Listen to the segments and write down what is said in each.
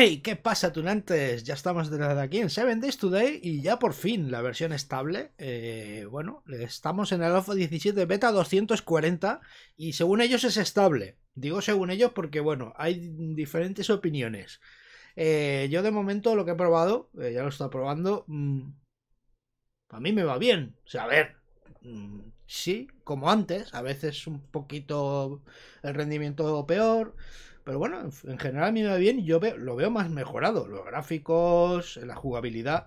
Hey, ¿qué pasa, tunantes? Ya estamos de aquí en 7 Days Today y ya por fin la versión estable. Eh, bueno, estamos en el Alpha 17 Beta 240 y según ellos es estable. Digo según ellos porque, bueno, hay diferentes opiniones. Eh, yo de momento lo que he probado, eh, ya lo está probando, mm, a mí me va bien. O sea, a ver, mm, sí, como antes, a veces un poquito el rendimiento peor. Pero bueno, en general a mí me va bien. Yo lo veo más mejorado. Los gráficos, la jugabilidad.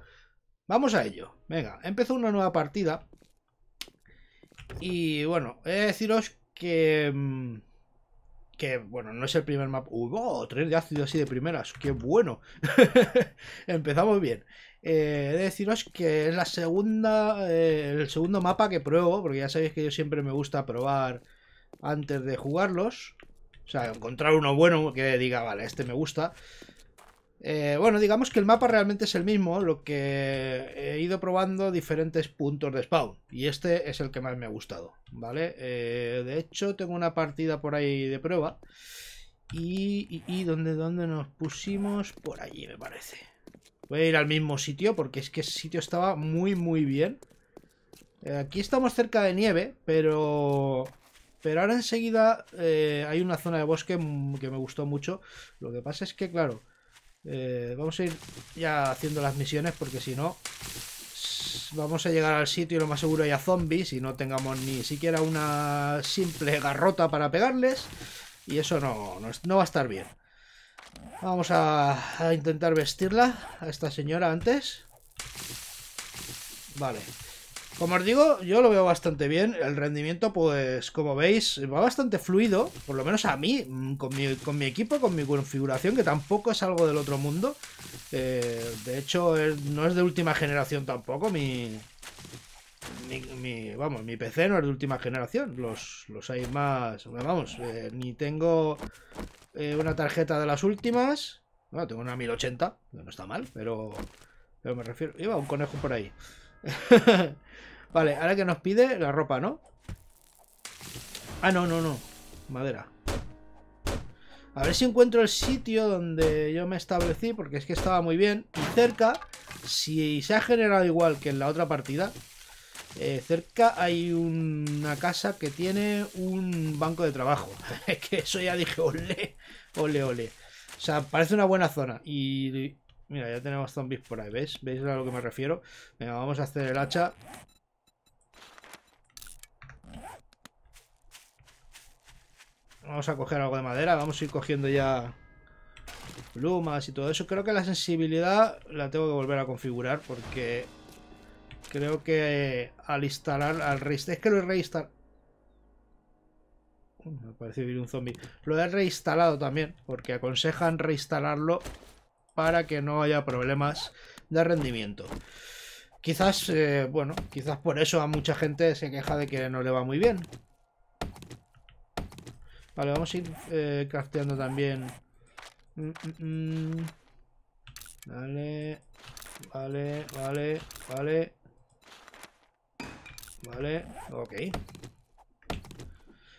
Vamos a ello. Venga, empezó una nueva partida. Y bueno, he de deciros que... Mm, que, bueno, no es el primer mapa. ¡Uy, oh, tres de ácido así de primeras! ¡Qué bueno! Empezamos bien. Eh, he de deciros que es la segunda, eh, el segundo mapa que pruebo, porque ya sabéis que yo siempre me gusta probar antes de jugarlos. O sea, encontrar uno bueno que diga, vale, este me gusta. Eh, bueno, digamos que el mapa realmente es el mismo, lo que he ido probando diferentes puntos de spawn. Y este es el que más me ha gustado, ¿vale? Eh, de hecho, tengo una partida por ahí de prueba. Y, y, ¿dónde, nos pusimos? Por allí, me parece. Voy a ir al mismo sitio porque es que ese sitio estaba muy, muy bien. Eh, aquí estamos cerca de nieve, pero pero ahora enseguida eh, hay una zona de bosque que me gustó mucho. Lo que pasa es que, claro, eh, vamos a ir ya haciendo las misiones porque si no, vamos a llegar al sitio y lo más seguro a zombies y no tengamos ni siquiera una simple garrota para pegarles. Y eso no, va a estar bien. Vamos a, a intentar vestirla a esta señora antes. Vale. Como os digo, yo lo veo bastante bien. El rendimiento, pues, como veis, va bastante fluido. Por lo menos a mí, mm, con mi, equipo, con mi configuración, que tampoco es algo del otro mundo. Eh, de hecho, no es de última generación tampoco. Mi, mi, vamos, mi PC no es de última generación. Los, hay más... Vamos, eh, ni tengo eh, una tarjeta de las últimas. Bueno, tengo una 1080, no está mal, pero... Pero me refiero... Iba un conejo por ahí. Vale, ahora que nos pide la ropa, ¿no? Ah, no, no, no. Madera. A ver si encuentro el sitio donde yo me establecí, porque es que estaba muy bien. Y cerca, si se ha generado igual que en la otra partida, eh, cerca hay una casa que tiene un banco de trabajo. Es que eso ya dije, ole, ole, ole. O sea, parece una buena zona. Y mira, ya tenemos zombies por ahí, ¿ves? ¿Veis a lo que me refiero? Venga, vamos a hacer el hacha. Vamos a coger algo de madera. Vamos a ir cogiendo ya plumas y todo eso. Creo que la sensibilidad la tengo que volver a configurar porque creo que eh, al instalar, al Es que lo he reinstalado... Me me parece vivir un zombie. Lo he reinstalado también porque aconsejan reinstalarlo para que no haya problemas de rendimiento. Quizás, eh, bueno, quizás por eso a mucha gente se queja de que no le va muy bien. Vale, vamos a ir eh, crafteando también. Mm, mm, mm. Vale, vale, vale, vale. Vale, ok.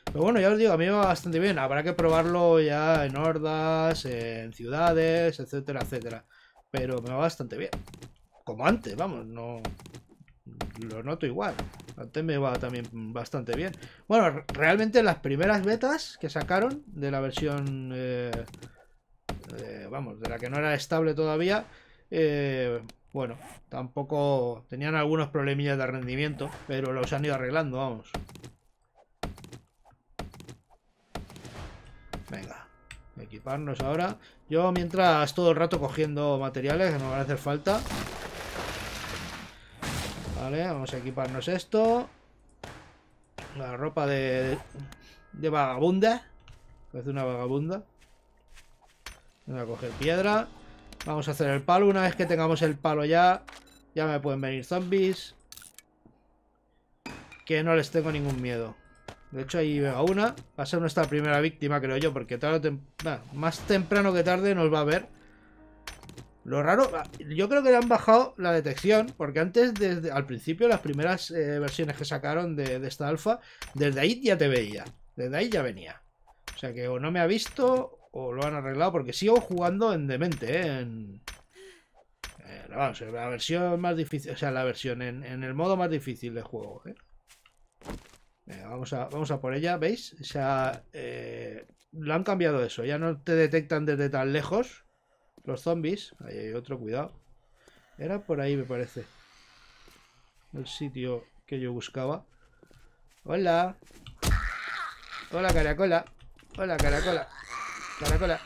Pero bueno, ya os digo, a mí me va bastante bien. Habrá que probarlo ya en hordas, en ciudades, etcétera, etcétera. Pero me va bastante bien. Como antes, vamos, no... Lo noto igual me va también bastante bien. Bueno, realmente las primeras betas que sacaron de la versión... Eh, eh, vamos, de la que no era estable todavía... Eh, bueno, tampoco tenían algunos problemillas de rendimiento, pero los han ido arreglando, vamos. Venga, equiparnos ahora. Yo mientras todo el rato cogiendo materiales que nos van a hacer falta. Vale, vamos a equiparnos esto. La ropa de, vagabunda. Parece una vagabunda. voy a coger piedra. Vamos a hacer el palo. Una vez que tengamos el palo ya, ya me pueden venir zombies. Que no les tengo ningún miedo. De hecho, ahí veo una. Va a ser nuestra primera víctima, creo yo, porque más temprano que tarde nos va a ver. Lo raro, ah. yo creo que le han bajado la detección, porque antes, desde al principio, las primeras eh, versiones que sacaron de, esta alfa, desde ahí ya te veía, desde ahí ya venía. O sea que o no me ha visto o lo han arreglado, porque sigo jugando en demente, eh, en... Eh, la versión más difícil, o sea, la versión en, el modo más difícil de juego. vamos, a, vamos a por ella, ¿veis? O sea, lo han cambiado eso, ya no te detectan desde tan lejos los zombies. Ahí hay otro, cuidado. Era por ahí, me parece. El sitio que yo buscaba. Hola. Hola, caracola. Hola, caracola. Caracola.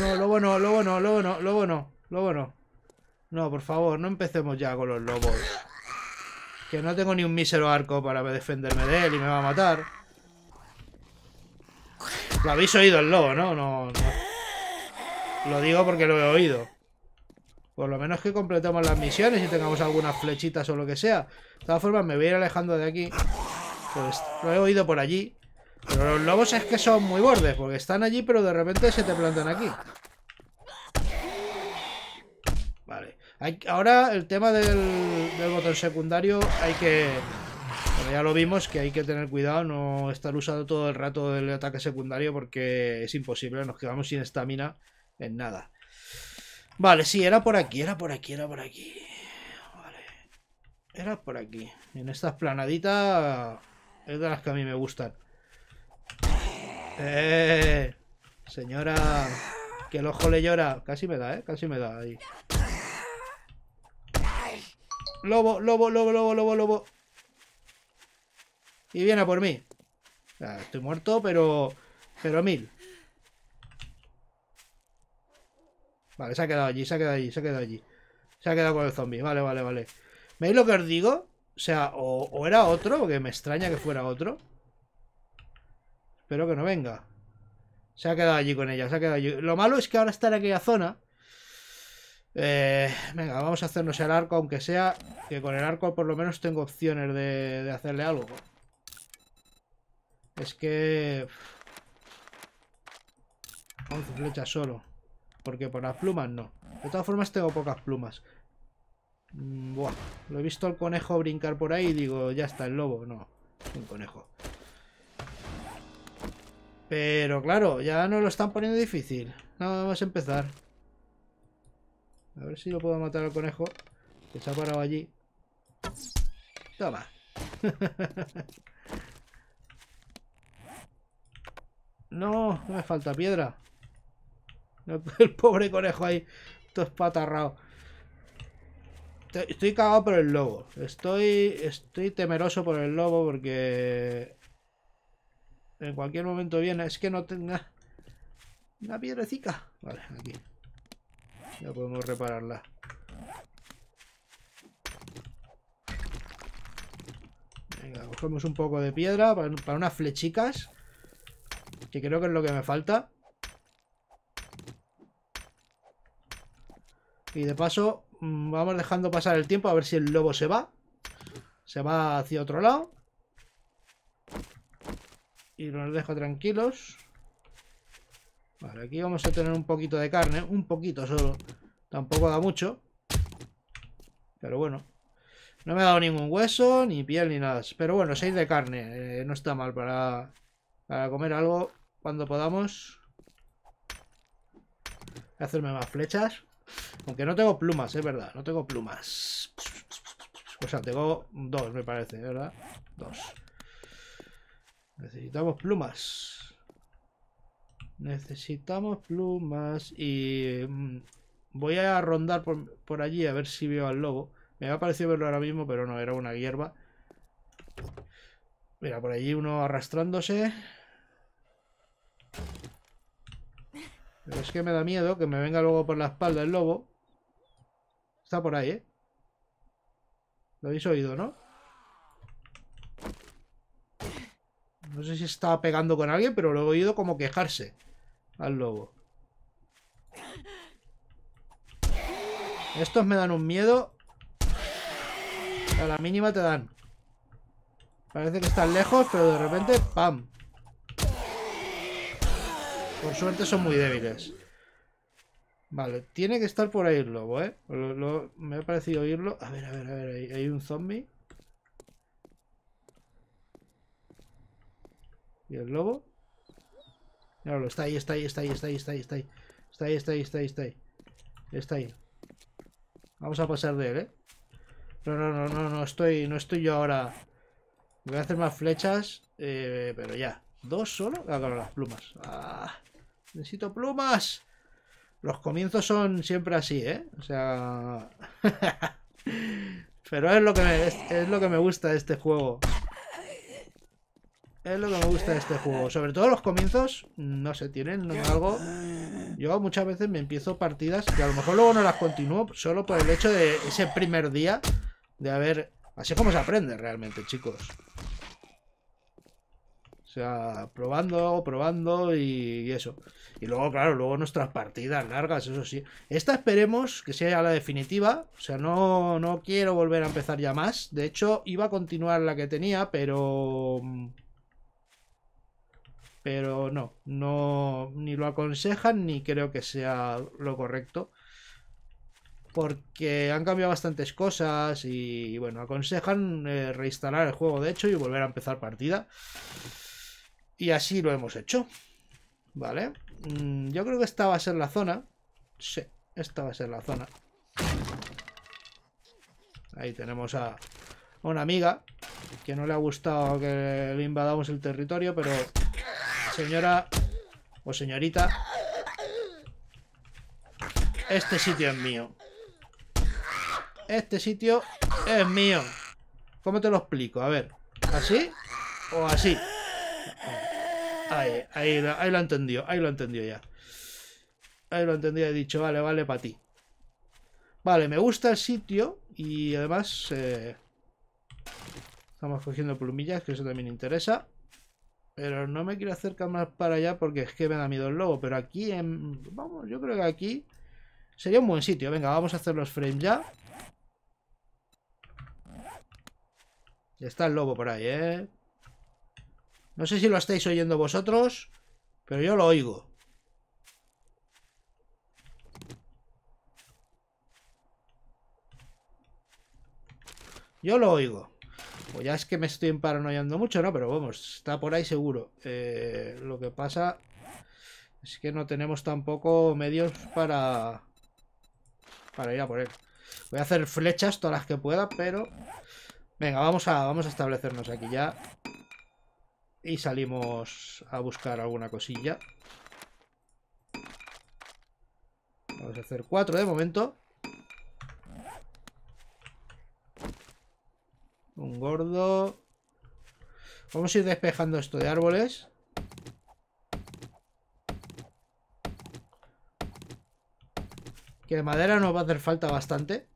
No, lobo no, lobo no, lobo no, lobo no, lobo no. No, por favor, no empecemos ya con los lobos. Que no tengo ni un mísero arco para defenderme de él y me va a matar. Lo habéis oído el lobo, ¿no? No, no lo digo porque lo he oído. Por lo menos que completemos las misiones y tengamos algunas flechitas o lo que sea. De todas formas, me voy a ir alejando de aquí. lo he oído por allí. Pero los lobos es que son muy bordes, porque están allí, pero de repente se te plantan aquí. Vale. ahora el tema del, del, botón secundario hay que... Bueno, ya lo vimos, que hay que tener cuidado, no estar usando todo el rato el ataque secundario porque es imposible, nos quedamos sin estamina en nada. Vale, sí, era por aquí, era por aquí, era por aquí. Vale. Era por aquí. En estas planaditas es de las que a mí me gustan. Eh, señora, que el ojo le llora. Casi me da, ¿eh? Casi me da ahí. Lobo, lobo, lobo, lobo, lobo, lobo. Y viene a por mí. Ah, estoy muerto, pero... Pero mil. Vale, se ha quedado allí, se ha quedado allí, se ha quedado allí. Se ha quedado con el zombie. Vale, vale, vale. ¿Veis lo que os digo? O sea, o, era otro, porque me extraña que fuera otro. Espero que no venga. Se ha quedado allí con ella, se ha quedado allí. Lo malo es que ahora está en aquella zona. Eh, venga, vamos a hacernos el arco, aunque sea que con el arco por lo menos tengo opciones de, de hacerle algo. Es que... 11 flechas solo porque por las plumas no. De todas formas tengo pocas plumas. Mm, buah, lo he visto al conejo brincar por ahí y digo, ya está, el lobo. No, es un conejo. Pero claro, ya nos lo están poniendo difícil. Vamos a empezar. A ver si lo puedo matar al conejo. Que se ha parado allí. Toma. no me falta piedra. El pobre conejo ahí, todo espatarrado. Estoy cagado por el lobo. Estoy, estoy temeroso por el lobo porque en cualquier momento viene. Es que no tenga una piedrecica. Vale, aquí. Ya podemos repararla. Venga, cogemos un poco de piedra para, para unas flechicas. Que creo que es lo que me falta. Y de paso, mm, vamos dejando pasar el tiempo a ver si el lobo se va. Se va hacia otro lado. Y nos dejo tranquilos. Vale, aquí vamos a tener un poquito de carne. Un poquito solo. Tampoco da mucho. Pero bueno. No me ha dado ningún hueso, ni piel, ni nada. Pero bueno, 6 de carne. Eh, no está mal para, para comer algo cuando podamos. hacerme más flechas. Aunque no tengo plumas, es verdad. No tengo plumas. O sea, tengo dos, me parece, ¿eh? ¿verdad? Dos. Necesitamos plumas. Necesitamos plumas. Y mm, voy a rondar por, por allí a ver si veo al lobo. Me ha parecido verlo ahora mismo, pero no, era una hierba. Mira, por allí uno arrastrándose. Pero es que me da miedo que me venga luego por la espalda el lobo. Está por ahí, ¿eh? Lo habéis oído, ¿no? No sé si estaba pegando con alguien, pero lo he oído como quejarse al lobo. Estos me dan un miedo. A la mínima te dan. Parece que están lejos, pero de repente, ¡pam! Por suerte son muy débiles. Vale, tiene que estar por ahí el lobo, ¿eh? me ha parecido oírlo. A ver, a ver, a ver, hay, un zombie. ¿Y el lobo? Míralo, está ahí, está ahí, está ahí, está ahí, está ahí, está ahí. Está ahí, está ahí, está ahí, está ahí. Está ahí. Vamos a pasar de él, ¿eh? No, no, no, no, no estoy, no estoy yo ahora. Voy a hacer más flechas, eh, pero ya. ¿Dos solo? Ah, claro, las plumas. Ah. Necesito plumas. Los comienzos son siempre así, ¿eh? O sea... Pero es lo, que me, es, lo que me gusta de este juego. Es lo que me gusta de este juego. Sobre todo los comienzos, no sé, tienen algo... Yo muchas veces me empiezo partidas Y a lo mejor luego no las continúo solo por el hecho de ese primer día de haber... Así es como se aprende realmente, chicos. O sea, probando, probando y, eso. Y luego, claro, luego nuestras partidas largas, eso sí. Esta esperemos que sea la definitiva. O sea, no, no quiero volver a empezar ya más. De hecho, iba a continuar la que tenía, pero... Pero no, no, ni lo aconsejan ni creo que sea lo correcto. Porque han cambiado bastantes cosas y bueno, aconsejan eh, reinstalar el juego de hecho y volver a empezar partida. Y así lo hemos hecho. Vale. Mm, yo creo que esta va a ser la zona. Sí, esta va a ser la zona. Ahí tenemos a una amiga que no le ha gustado que le invadamos el territorio, pero señora o señorita, este sitio es mío. Este sitio es mío. ¿Cómo te lo explico? A ver, ¿así o así? Ahí, ahí, lo entendió, ahí lo entendió ya. Ahí lo entendí, he dicho, vale, vale, para ti. Vale, me gusta el sitio y además eh, estamos cogiendo plumillas, que eso también interesa. Pero no me quiero acercar más para allá porque es que me da miedo el lobo. Pero aquí, en, vamos, yo creo que aquí sería un buen sitio. Venga, vamos a hacer los frames ya. Está el lobo por ahí, ¿eh? No sé si lo estáis oyendo vosotros, pero yo lo oigo. Yo lo oigo. Pues ya es que me estoy paranoiando mucho, ¿no? Pero vamos, está por ahí seguro. Eh, lo que pasa es que no tenemos tampoco medios para... Para ir a por él. Voy a hacer flechas todas las que pueda, pero... Venga, vamos a, vamos a establecernos aquí ya. Y salimos a buscar alguna cosilla. Vamos a hacer cuatro de momento. Un gordo. Vamos a ir despejando esto de árboles. Que de madera nos va a hacer falta bastante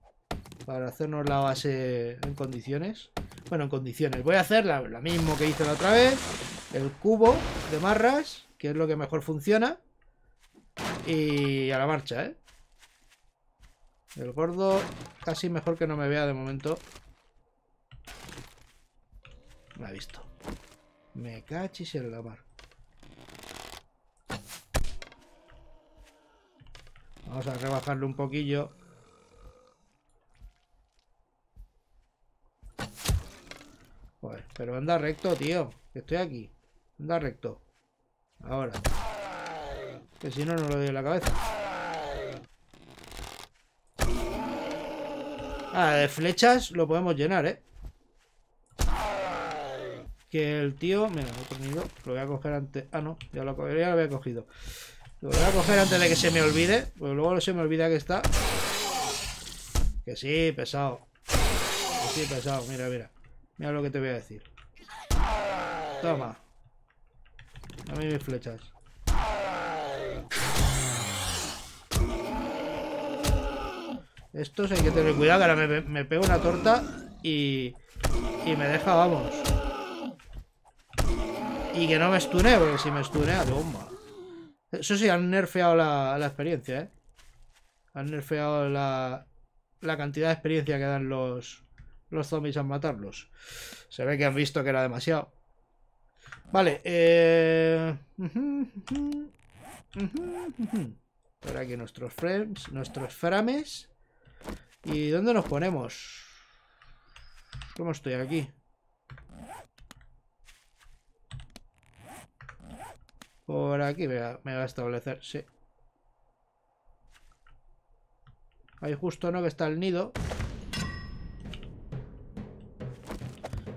para hacernos la base en condiciones bueno, en condiciones. Voy a hacer lo mismo que hice la otra vez. El cubo de marras, que es lo que mejor funciona. Y a la marcha, ¿eh? El gordo casi mejor que no me vea de momento. Me ha visto. Me cachis en la Vamos a rebajarle un poquillo. Pero anda recto, tío. Que estoy aquí. Anda recto. Ahora. Que si no, no lo doy en la cabeza. Ah, de flechas lo podemos llenar, ¿eh? Que el tío... Mira, lo he cogido Lo voy a coger antes... Ah, no. Ya lo, ya lo había cogido. Lo voy a coger antes de que se me olvide. Porque luego se me olvida que está. Que sí, pesado. Que sí, pesado. Mira, mira. Mira lo que te voy a decir. Toma. A mis flechas. Estos hay que tener cuidado, que ahora me, me pego una torta y, y me deja, vamos. Y que no me estune, porque si me estunea, bomba. Eso sí, han nerfeado la, experiencia, ¿eh? Han nerfeado la, la cantidad de experiencia que dan los, los zombies al matarlos. Se ve que han visto que era demasiado. Vale, eh... Por aquí nuestros frames, nuestros frames. ¿Y dónde nos ponemos? ¿Cómo estoy aquí? Por aquí me va, a establecer, sí. Ahí justo no que está el nido.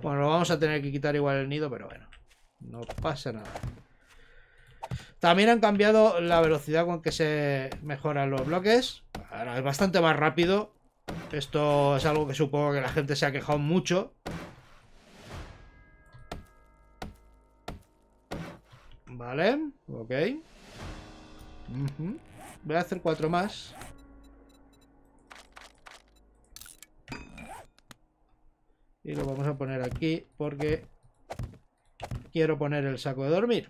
Bueno, lo vamos a tener que quitar igual el nido, pero bueno. No pasa nada. También han cambiado la velocidad con que se mejoran los bloques. Ahora es bastante más rápido. Esto es algo que supongo que la gente se ha quejado mucho. Vale, ok. Voy a hacer cuatro más. Y lo vamos a poner aquí porque quiero poner el saco de dormir.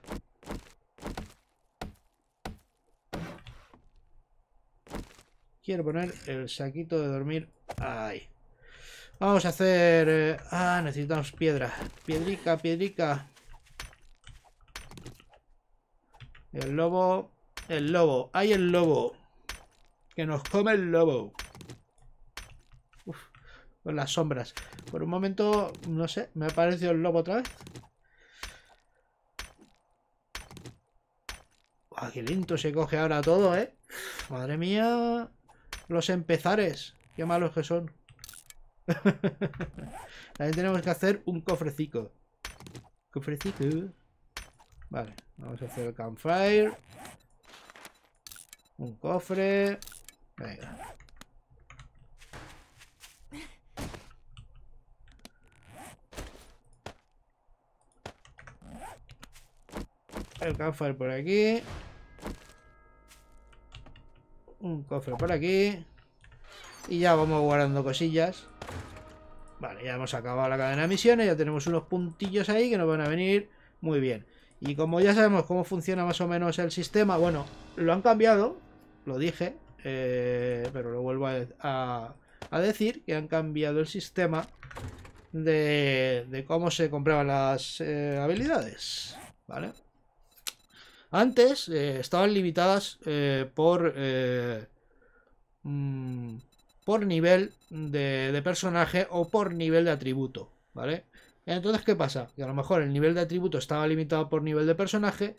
Quiero poner el saquito de dormir ahí. Vamos a hacer... Eh, ah, necesitamos piedra. Piedrica, piedrica. El lobo. El lobo. Hay el lobo. Que nos come el lobo. con las sombras. Por un momento, no sé, me ha aparecido el lobo otra vez. qué lento se coge ahora todo, ¿eh? Madre mía. Los empezares. Qué malos que son. También tenemos que hacer un cofrecito, Cofrecito Vale, vamos a hacer el campfire. Un cofre. Venga. El campfire por aquí. Un cofre por aquí. Y ya vamos guardando cosillas. Vale, ya hemos acabado la cadena de misiones. Ya tenemos unos puntillos ahí que nos van a venir muy bien. Y como ya sabemos cómo funciona más o menos el sistema, bueno, lo han cambiado, lo dije, eh, pero lo vuelvo a, decir, que han cambiado el sistema de, cómo se compraban las eh, habilidades, ¿vale? Antes eh, estaban limitadas eh, por, eh, mm, por nivel de, personaje o por nivel de atributo, ¿vale? Entonces, ¿qué pasa? Que a lo mejor el nivel de atributo estaba limitado por nivel de personaje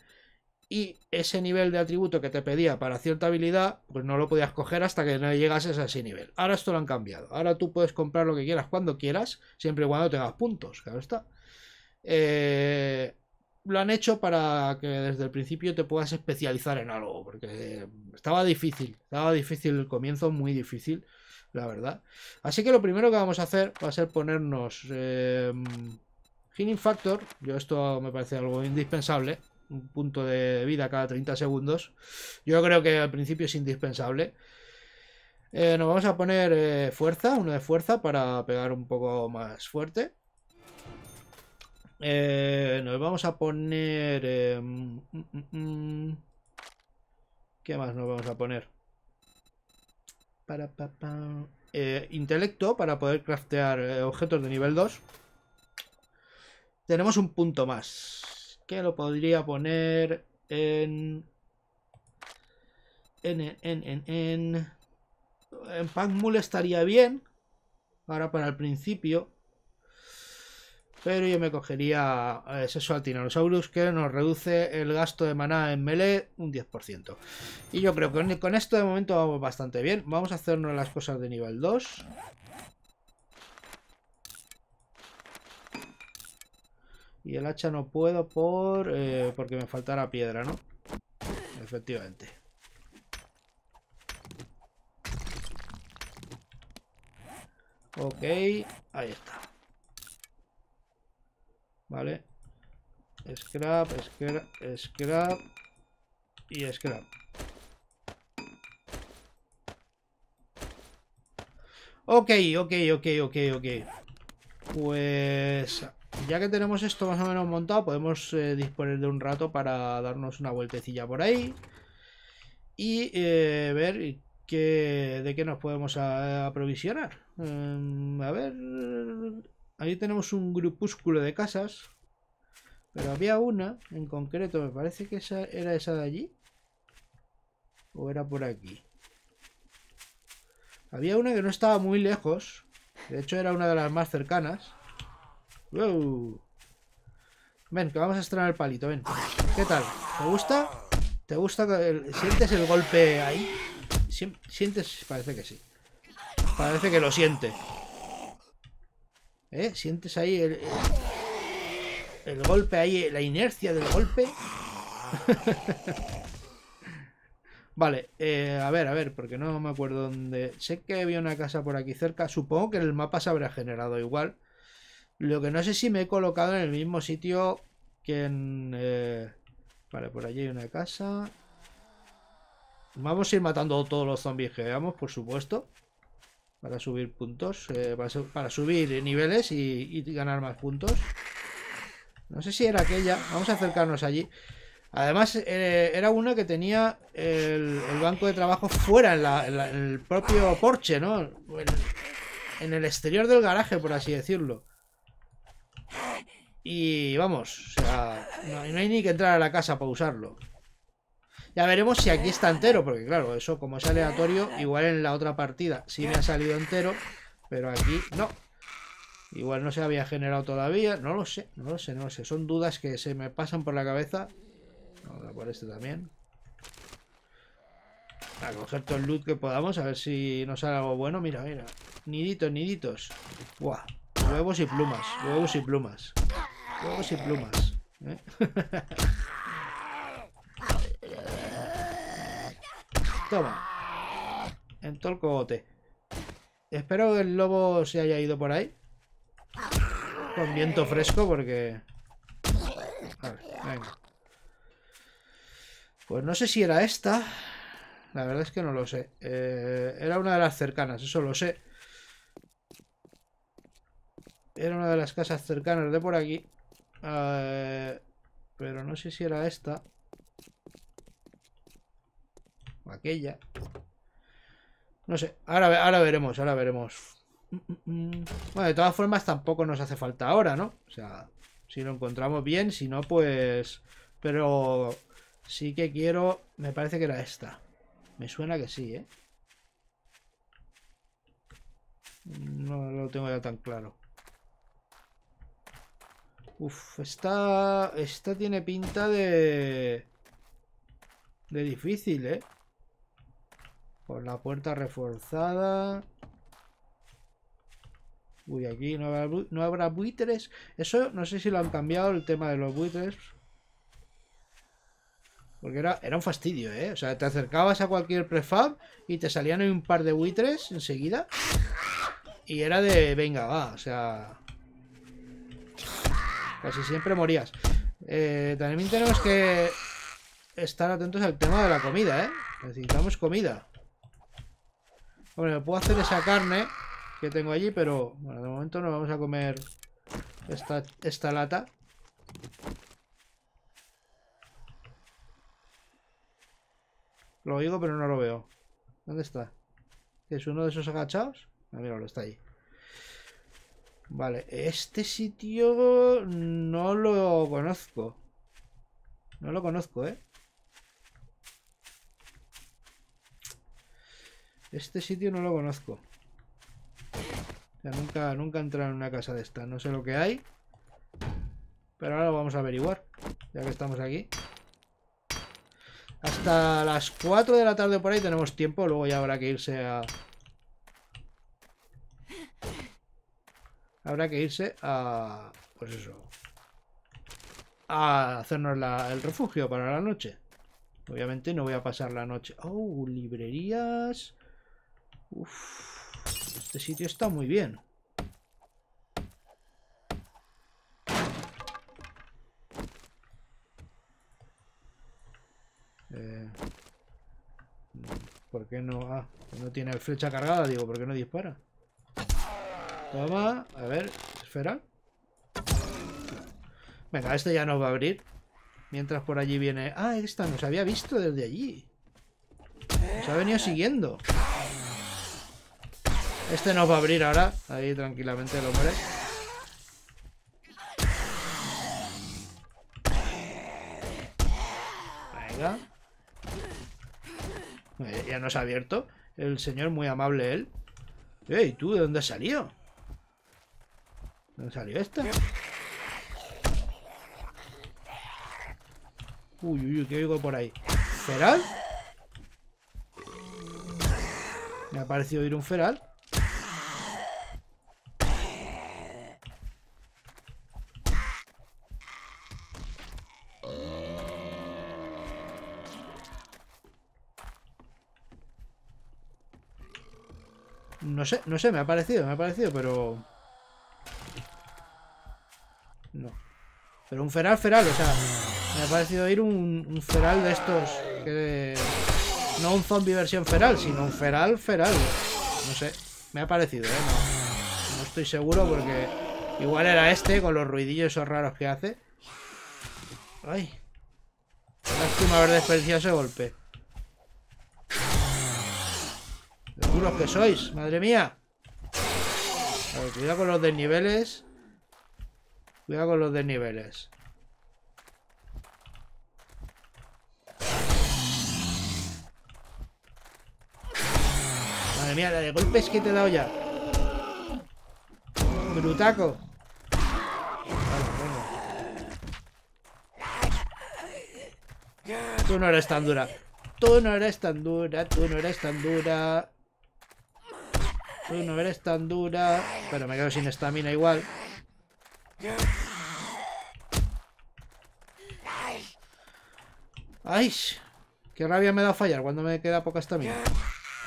y ese nivel de atributo que te pedía para cierta habilidad, pues no lo podías coger hasta que no llegases a ese nivel. Ahora esto lo han cambiado. Ahora tú puedes comprar lo que quieras cuando quieras, siempre y cuando tengas puntos, claro está. Eh, lo han hecho para que desde el principio te puedas especializar en algo, porque eh, estaba difícil, estaba difícil el comienzo, muy difícil, la verdad. Así que lo primero que vamos a hacer va a ser ponernos eh, Healing Factor, yo esto me parece algo indispensable, un punto de vida cada 30 segundos, yo creo que al principio es indispensable. Eh, nos vamos a poner fuerza, uno de fuerza, para pegar un poco más fuerte. Eh, nos vamos a poner... Eh, mm, mm, mm, ¿Qué más nos vamos a poner? Para, eh, intelecto para poder craftear objetos de nivel 2. Tenemos un punto más. Que lo podría poner en... En, en, en, en... En estaría bien. Ahora para el principio. Pero yo me cogería eh, ese saltinosaurus que nos reduce el gasto de maná en melee un 10%. Y yo creo que con esto de momento vamos bastante bien. Vamos a hacernos las cosas de nivel 2. Y el hacha no puedo por eh, porque me faltará piedra, ¿no? Efectivamente. Ok, ahí está. ¿Vale? Scrap, scrap, scrap y scrap. Ok, ok, ok, ok, ok. Pues ya que tenemos esto más o menos montado, podemos eh, disponer de un rato para darnos una vueltecilla por ahí. Y eh, ver qué, de qué nos podemos aprovisionar. Mm, a ver... Ahí tenemos un grupúsculo de casas. Pero había una en concreto, me parece que esa era esa de allí. ¿O era por aquí? Había una que no estaba muy lejos. De hecho, era una de las más cercanas. ¡Wow! Ven, que vamos a estrenar el palito, ven. ¿Qué tal? ¿Te gusta? ¿Te gusta? ¿Sientes el golpe ahí? ¿Sientes? Parece que sí. Parece que lo siente. ¿Eh? Sientes ahí el, el golpe, ahí la inercia del golpe. vale, eh, a ver, a ver, porque no me acuerdo dónde. Sé que había una casa por aquí cerca. Supongo que en el mapa se habrá generado igual. Lo que no sé si me he colocado en el mismo sitio que en... Eh, vale, por allí hay una casa. Vamos a ir matando todos los zombies que veamos, por supuesto para subir puntos, eh, para, subir niveles y, ganar más puntos. No sé si era aquella, vamos a acercarnos allí. Además, eh, era una que tenía el, banco de trabajo fuera, en, el propio porche, ¿no? En, el exterior del garaje, por así decirlo. Y vamos, o sea, no hay ni que entrar a la casa para usarlo. Ya veremos si aquí está entero, porque claro, eso como es aleatorio, igual en la otra partida sí me ha salido entero, pero aquí no. Igual no se había generado todavía, no lo sé, no lo sé, no lo sé. Son dudas que se me pasan por la cabeza. Vamos a por este también. A coger todo el loot que podamos, a ver si nos sale algo bueno. Mira, mira. Niditos, niditos. Buah. Huevos y plumas, huevos y plumas. Huevos y plumas. ¿Eh? Toma. En todo el cogote. Espero que el lobo se haya ido por ahí. Con viento fresco porque... Pues no sé si era esta. La verdad es que no lo sé. Eh, era una de las cercanas, eso lo sé. Era una de las casas cercanas de por aquí. Eh, pero no sé si era esta aquella. No sé, ahora, ahora veremos, ahora veremos. Bueno, de todas formas tampoco nos hace falta ahora, ¿no? O sea, si lo encontramos bien, si no, pues... Pero sí que quiero... Me parece que era esta. Me suena que sí, ¿eh? No lo tengo ya tan claro. Uf, esta... Esta tiene pinta de... De difícil, ¿eh? Por la puerta reforzada. Uy, aquí no habrá, buitres. Eso no sé si lo han cambiado el tema de los buitres. Porque era, era un fastidio, ¿eh? O sea, te acercabas a cualquier prefab y te salían un par de buitres enseguida. Y era de, venga, va, o sea... Casi siempre morías. Eh, también tenemos que estar atentos al tema de la comida, ¿eh? Necesitamos comida. Hombre, puedo hacer esa carne que tengo allí, pero bueno, de momento no vamos a comer esta, esta lata. Lo oigo, pero no lo veo. ¿Dónde está? ¿Es uno de esos agachados? Ah, ¿lo está allí. Vale, este sitio no lo conozco. No lo conozco, ¿eh? Este sitio no lo conozco. nunca, nunca he entrado en una casa de esta. No sé lo que hay. Pero ahora lo vamos a averiguar. Ya que estamos aquí. Hasta las 4 de la tarde por ahí tenemos tiempo. Luego ya habrá que irse a... Habrá que irse a... Pues eso. A hacernos el refugio para la noche. Obviamente no voy a pasar la noche. Oh, librerías. Uf, este sitio está muy bien. Eh, ¿Por qué no? Ah, no tiene flecha cargada, digo, ¿por qué no dispara? Toma, a ver, esfera. Venga, este ya nos va a abrir. Mientras por allí viene... Ah, esta nos había visto desde allí. Se ha venido siguiendo. Este nos va a abrir ahora, ahí tranquilamente el hombre. Venga. Eh, ya nos ha abierto. El señor, muy amable él. Ey, ¿tú de dónde salió? ¿De dónde salió este? Uy, uy, uy, ¿qué oigo por ahí? ¿Feral? Me ha parecido oír un feral. No sé, no sé, me ha parecido, me ha parecido, pero... No. Pero un feral, feral, o sea... Me ha parecido ir un, feral de estos No un zombie versión feral, sino un feral, feral. No sé, me ha parecido, ¿eh? No, no estoy seguro porque... Igual era este, con los ruidillos esos raros que hace. Ay. Lástima haber desperdiciado ese golpe. Los que sois, madre mía. cuidado con los desniveles. Cuidado con los desniveles. Madre mía, la de golpes que te he dado ya. Brutaco. Tú no eres tan dura. Tú no eres tan dura, tú no eres tan dura. Pues no eres tan dura. pero me quedo sin estamina igual. ¡Ay! ¡Qué rabia me da fallar cuando me queda poca estamina!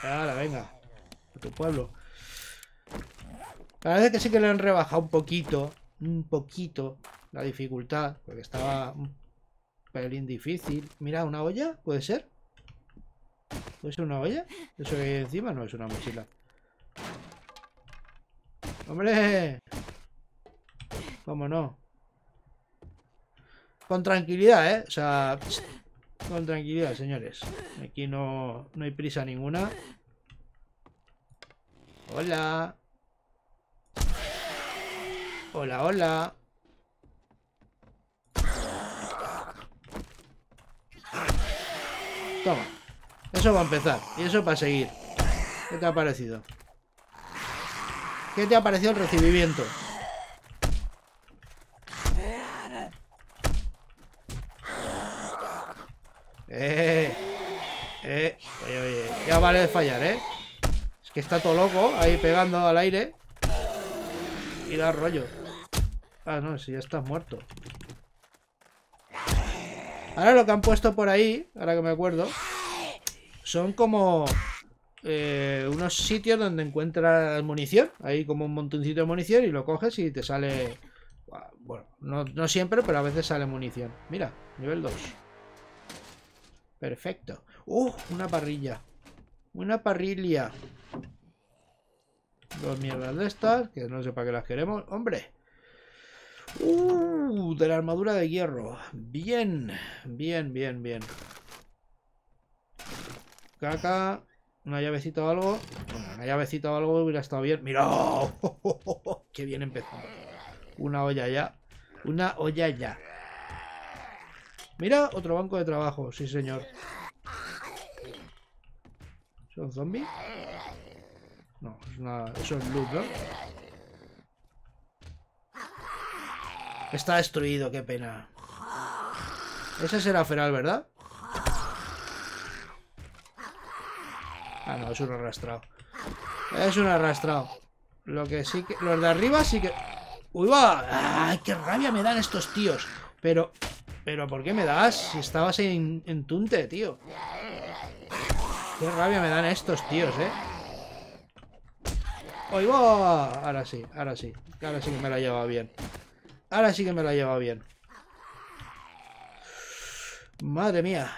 Ahora venga! A tu pueblo. Parece que sí que le han rebajado un poquito, un poquito la dificultad, porque estaba un pelín difícil. Mira, una olla, ¿puede ser? ¿Puede ser una olla? Eso que hay encima no es una mochila. ¡Hombre! ¿Cómo no? Con tranquilidad, ¿eh? O sea, con tranquilidad, señores. Aquí no, no hay prisa ninguna. Hola. Hola, hola. Toma. Eso va a empezar. Y eso va a seguir. ¿Qué te ha parecido? ¿Qué te ha parecido el recibimiento? Eh, eh oye, oye, ya vale fallar, ¿eh? Es que está todo loco ahí pegando al aire. Y da rollo. Ah, no, si ya estás muerto. Ahora lo que han puesto por ahí, ahora que me acuerdo, son como eh, unos sitios donde encuentras munición. Hay como un montoncito de munición y lo coges y te sale... Bueno, no, no siempre, pero a veces sale munición. Mira, nivel 2. Perfecto. ¡Uh! Una parrilla. Una parrilla. Dos mierdas de estas, que no sé para qué las queremos. ¡Hombre! ¡Uh! De la armadura de hierro. Bien, bien, bien, bien. Caca. Una llavecita o algo. Pues una llavecita o algo hubiera estado bien. ¡Mira! ¡Oh, qué bien empezado! Una olla ya. Una olla ya. Mira, otro banco de trabajo. Sí, señor. ¿Son zombies? No, es una... eso es luz ¿no? Está destruido, qué pena. Ese será feral, ¿verdad? Ah, no, es un arrastrado. Es un arrastrado. Lo que sí que... Los de arriba sí que... ¡Uy, va! ¡Ay, qué rabia me dan estos tíos! Pero... ¿Pero por qué me das? Si estabas en, Tunte, tío. Qué rabia me dan estos tíos, ¿eh? ¡Uy, va! Ahora sí, ahora sí. Ahora sí que me la lleva bien. Ahora sí que me la lleva bien. Madre mía.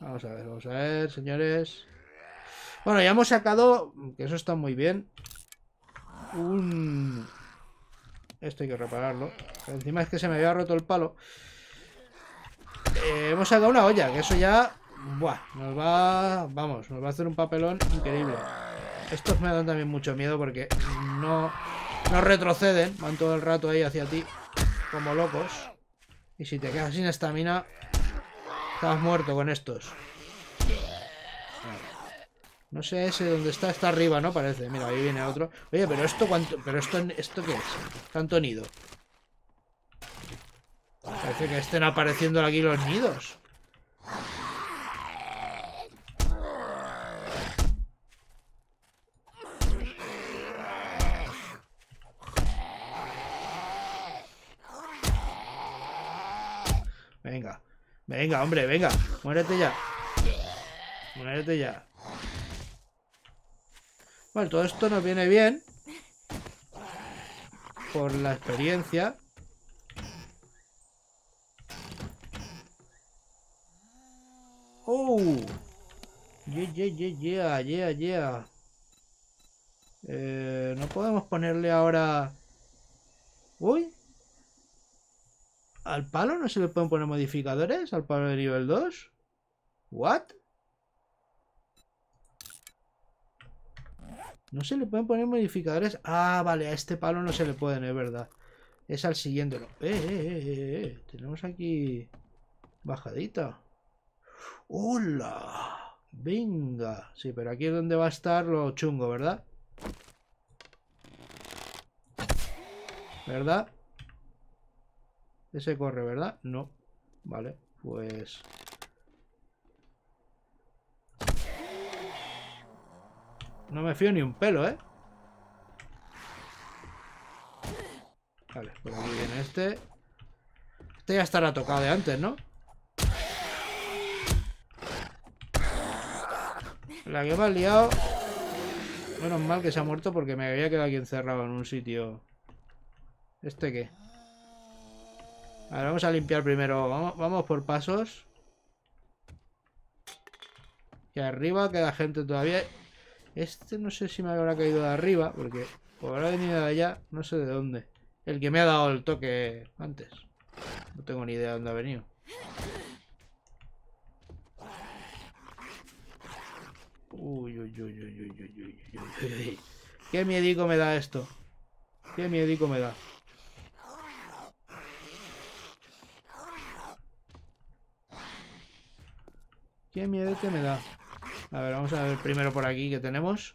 Vamos a ver, vamos a ver, señores. Bueno, ya hemos sacado, que eso está muy bien, un... Esto hay que repararlo. Encima es que se me había roto el palo. Eh, hemos sacado una olla, que eso ya... Buah, nos va... Vamos, nos va a hacer un papelón increíble. Estos me dan también mucho miedo porque no... No retroceden, van todo el rato ahí hacia ti, como locos. Y si te quedas sin estamina, estás muerto con estos. No sé ese donde está, está arriba, ¿no? Parece. Mira, ahí viene otro. Oye, pero esto cuánto. ¿Pero esto, esto qué es? Tanto nido. Parece que estén apareciendo aquí los nidos. Venga. Venga, hombre, venga. Muérete ya. Muérete ya. Bueno, todo esto nos viene bien. Por la experiencia. ¡Oh! Yeah, yeah, yeah, yeah, yeah, Eh, no podemos ponerle ahora... ¡Uy! ¿Al palo no se le pueden poner modificadores? ¿Al palo de nivel 2? ¿What? No se le pueden poner modificadores. Ah, vale, a este palo no se le pueden, es verdad. Es al siguiente. Eh eh, eh, eh, eh, Tenemos aquí bajadita. ¡Hola! Venga. Sí, pero aquí es donde va a estar lo chungo, ¿verdad? ¿Verdad? Ese corre, ¿verdad? No. Vale, pues... No me fío ni un pelo, ¿eh? Vale, pues aquí viene este. Este ya estará tocado de antes, ¿no? La que me ha liado. Menos mal que se ha muerto porque me había quedado aquí encerrado en un sitio. ¿Este qué? A ver, vamos a limpiar primero. Vamos, vamos por pasos. Y arriba queda gente todavía. Este no sé si me habrá caído de arriba, porque por habrá venido de allá, no sé de dónde. El que me ha dado el toque antes. No tengo ni idea de dónde ha venido. Uy, uy, uy, uy, uy, uy, uy, uy, Qué miedico me da esto. Qué miedico me da. Qué miedo que me da. A ver, vamos a ver primero por aquí que tenemos.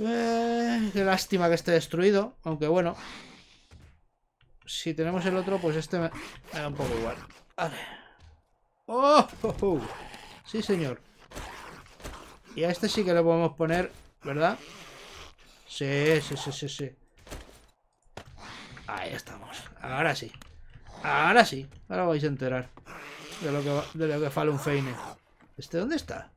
Eh, qué lástima que esté destruido. Aunque bueno. Si tenemos el otro, pues este me, da un poco igual. A ¡Oh! Sí, señor. Y a este sí que le podemos poner, ¿verdad? Sí, sí, sí, sí, sí. Ahí estamos. Ahora sí. Ahora sí. Ahora vais a enterar de lo que, de lo que Feine. ¿Este dónde está?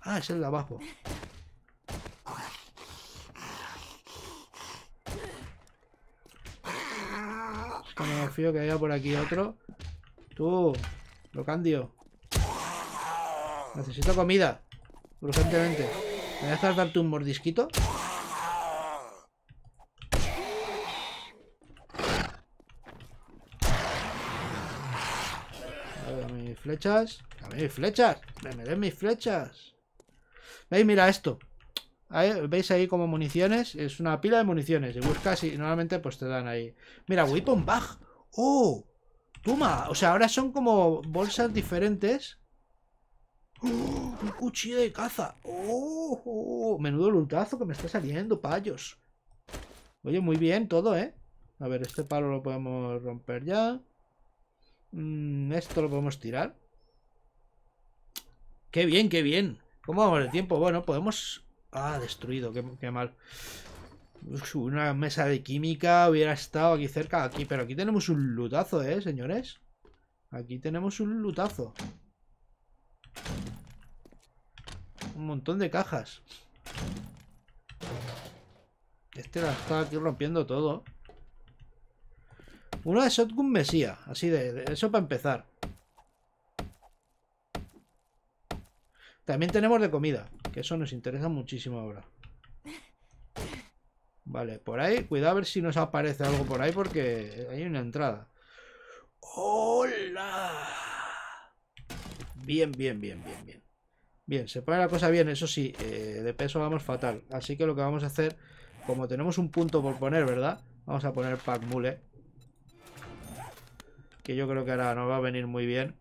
Ah, es el de abajo. Es que me fío que haya por aquí otro. Tú, lo cambio. Necesito comida. Urgentemente. ¿Me dejas darte un mordisquito? flechas. Dame mis flechas. Me den mis flechas. ¿Veis? Mira esto. ¿Veis ahí como municiones? Es una pila de municiones. Y buscas y normalmente pues te dan ahí. Mira, Weapon Bag. ¡Oh! ¡Toma! O sea, ahora son como bolsas diferentes. ¡Oh! ¡Un cuchillo de caza! ¡Oh! menudo lutazo que me está saliendo, payos! Oye, muy bien todo, ¿eh? A ver, este palo lo podemos romper ya. Mm, esto lo podemos tirar. ¡Qué bien, qué bien! ¿Cómo vamos el tiempo? Bueno, podemos... Ah, destruido, qué, mal. una mesa de química hubiera estado aquí cerca, aquí. Pero aquí tenemos un lutazo, ¿eh, señores? Aquí tenemos un lutazo. Un montón de cajas. Este la está aquí rompiendo todo. Una de Shotgun Mesía, así de, eso para empezar. También tenemos de comida, que eso nos interesa muchísimo ahora. Vale, por ahí, cuidado a ver si nos aparece algo por ahí porque hay una entrada. ¡Hola! Bien, bien, bien, bien, bien. Bien, se pone la cosa bien, eso sí, eh, de peso vamos fatal. Así que lo que vamos a hacer, como tenemos un punto por poner, ¿verdad? Vamos a poner pack mule que yo creo que ahora nos va a venir muy bien.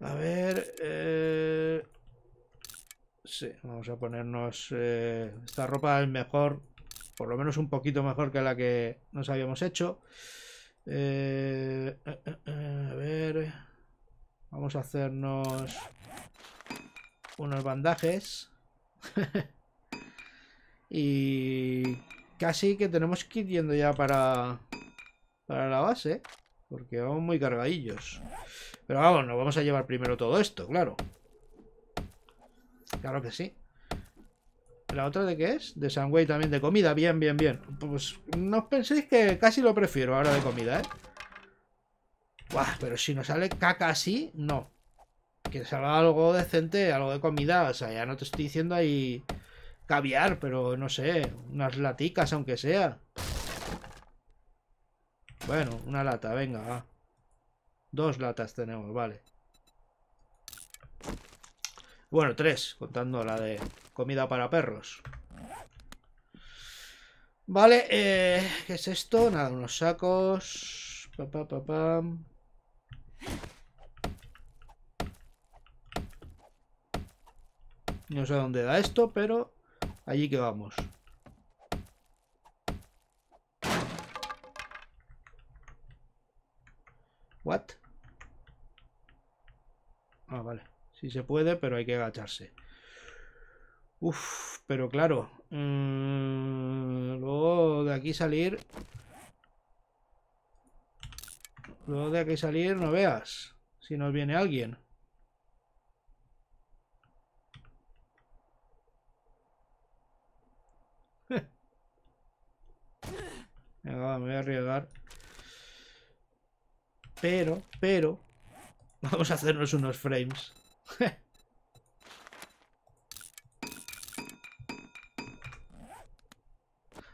A ver... Eh, sí, vamos a ponernos... Eh, esta ropa es mejor, por lo menos un poquito mejor que la que nos habíamos hecho. Eh, a ver... Vamos a hacernos unos bandajes. y casi que tenemos que ir yendo ya para, para la base. Porque vamos muy cargadillos. Pero vamos, nos vamos a llevar primero todo esto, claro. Claro que sí. ¿La otra de qué es? De Sanway también, de comida. Bien, bien, bien. Pues no penséis que casi lo prefiero ahora de comida, ¿eh? Buah, pero si nos sale caca así, no. Que salga algo decente, algo de comida. O sea, ya no te estoy diciendo ahí caviar, pero no sé, unas laticas aunque sea. Bueno, una lata, venga, Dos latas tenemos, vale. Bueno, tres, contando la de comida para perros. Vale, eh, ¿qué es esto? Nada, unos sacos. Pa, No sé dónde da esto, pero allí que vamos. What? Ah, vale. Si se puede, pero hay que agacharse. Uf, pero claro. Mm, luego de aquí salir... Luego de aquí salir, no veas. Si nos viene alguien. me voy a arriesgar. Pero, pero... Vamos a hacernos unos frames.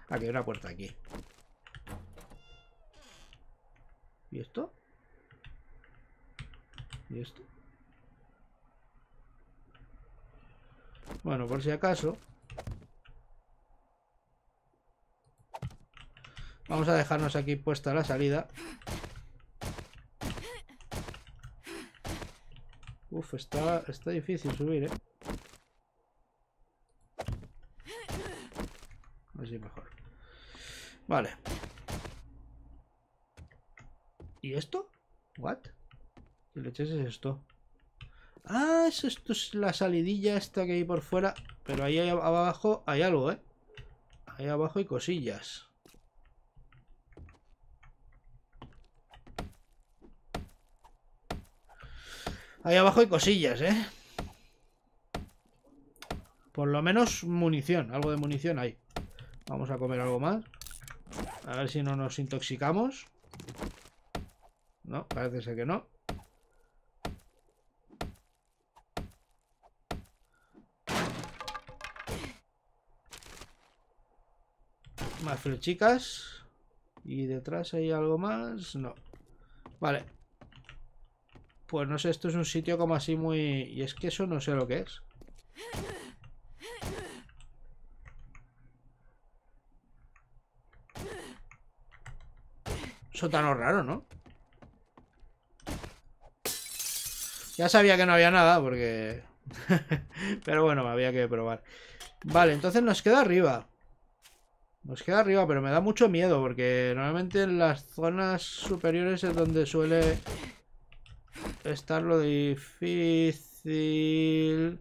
Aquí hay una puerta aquí. ¿Y esto? ¿Y esto? Bueno, por si acaso. Vamos a dejarnos aquí puesta la salida. Uf, está, difícil subir, ¿eh? Así mejor. Vale. ¿Y esto? ¿What? ¿Qué leches es esto? Ah, esto es la salidilla esta que hay por fuera. Pero ahí abajo hay algo, ¿eh? Ahí abajo hay cosillas. Ahí abajo hay cosillas, ¿eh? Por lo menos munición, algo de munición hay. Vamos a comer algo más. A ver si no nos intoxicamos. No, parece ser que no. Más flechicas. Y detrás hay algo más. No. Vale. Pues no sé, esto es un sitio como así muy... Y es que eso no sé lo que es. Sótano raro, ¿no? Ya sabía que no había nada porque... pero bueno, había que probar. Vale, entonces nos queda arriba. Nos queda arriba, pero me da mucho miedo porque normalmente en las zonas superiores es donde suele estar lo difícil.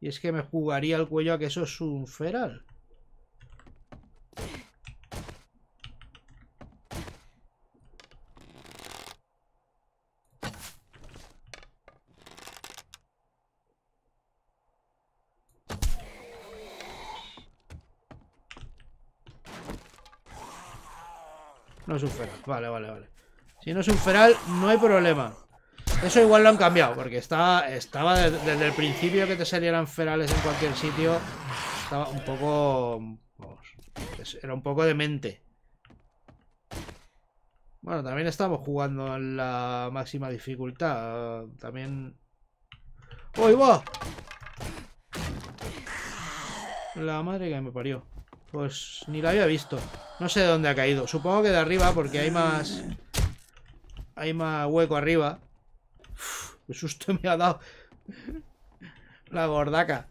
Y es que me jugaría el cuello a que eso es un feral. No es un feral. Vale, vale, vale. Si no es un feral, no hay problema. Eso igual lo han cambiado, porque estaba desde, el principio que te salieran ferales en cualquier sitio. Estaba un poco... era un poco demente. Bueno, también estamos jugando en la máxima dificultad. También... ¡Uy, va! La madre que me parió. Pues ni la había visto. No sé de dónde ha caído. Supongo que de arriba, porque hay más... Hay más hueco arriba. Uf, susto me ha dado. La gordaca.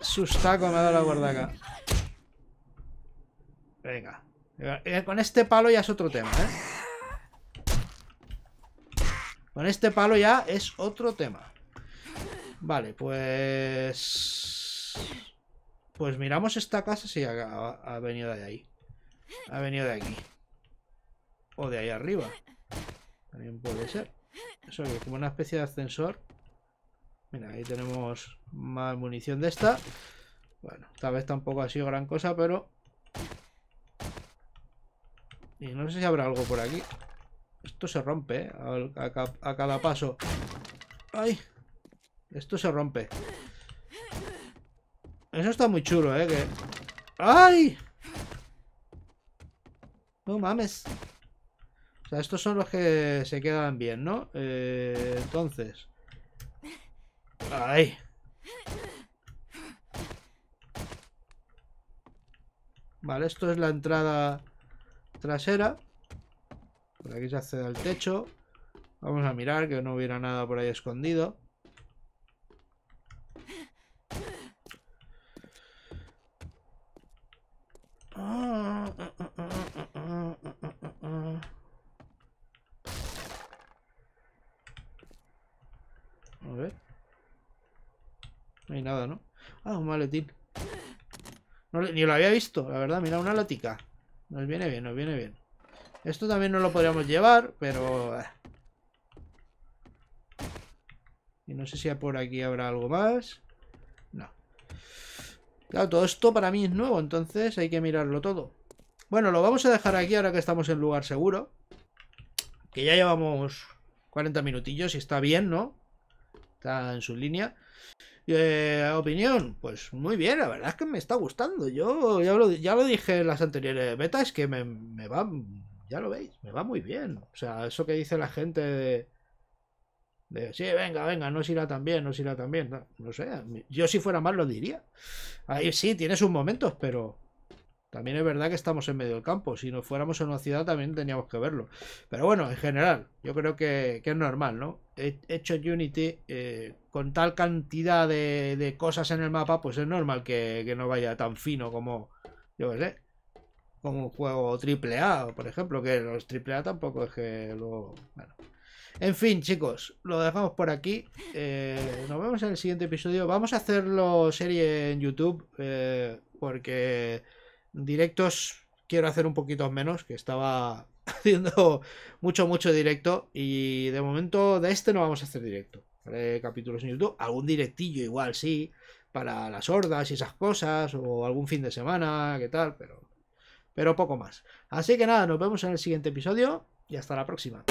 Sustaco me ha dado la gordaca. Venga. Eh, con este palo ya es otro tema, ¿eh? Con este palo ya es otro tema. Vale, pues... Pues miramos esta casa si ha venido de ahí. Ha venido de aquí. O de ahí arriba. También puede ser. Eso es como una especie de ascensor. Mira, ahí tenemos más munición de esta. Bueno, tal vez tampoco ha sido gran cosa, pero... Y no sé si habrá algo por aquí. Esto se rompe, ¿eh? a, cada paso. ¡Ay! Esto se rompe. Eso está muy chulo, ¿eh? ¡Ay! No mames estos son los que se quedan bien, ¿no? Eh, entonces. Ahí. Vale, esto es la entrada trasera. Por aquí se accede al techo. Vamos a mirar que no hubiera nada por ahí escondido. ni lo había visto, la verdad. Mira, una latica. Nos viene bien, nos viene bien. Esto también no lo podríamos llevar, pero... Eh. Y no sé si por aquí habrá algo más. No. Claro, todo esto para mí es nuevo, entonces hay que mirarlo todo. Bueno, lo vamos a dejar aquí ahora que estamos en lugar seguro. Que ya llevamos 40 minutillos y está bien, ¿no? está en su línea. Eh, opinión, pues muy bien, la verdad es que me está gustando. Yo ya lo, dije en las anteriores betas, que me, me, va, ya lo veis, me va muy bien. O sea, eso que dice la gente de, sí, venga, venga, no se irá tan bien, no os irá tan bien. No, sé, yo si fuera mal lo diría. Ahí sí, tiene sus momentos, pero también es verdad que estamos en medio del campo. Si nos fuéramos a una ciudad también teníamos que verlo. Pero bueno, en general, yo creo que, es normal, ¿no? He hecho Unity eh, con tal cantidad de, cosas en el mapa, pues es normal que, no vaya tan fino como, yo qué sé, como un juego AAA, por ejemplo, que los AAA tampoco es que luego... Bueno. En fin, chicos, lo dejamos por aquí. Eh, nos vemos en el siguiente episodio. Vamos a hacerlo serie en YouTube eh, porque... Directos quiero hacer un poquito menos, que estaba haciendo mucho, mucho directo. Y de momento de este no vamos a hacer directo. capítulos en YouTube. Algún directillo igual, sí. Para las hordas y esas cosas. O algún fin de semana, qué tal. Pero, pero poco más. Así que nada, nos vemos en el siguiente episodio. Y hasta la próxima.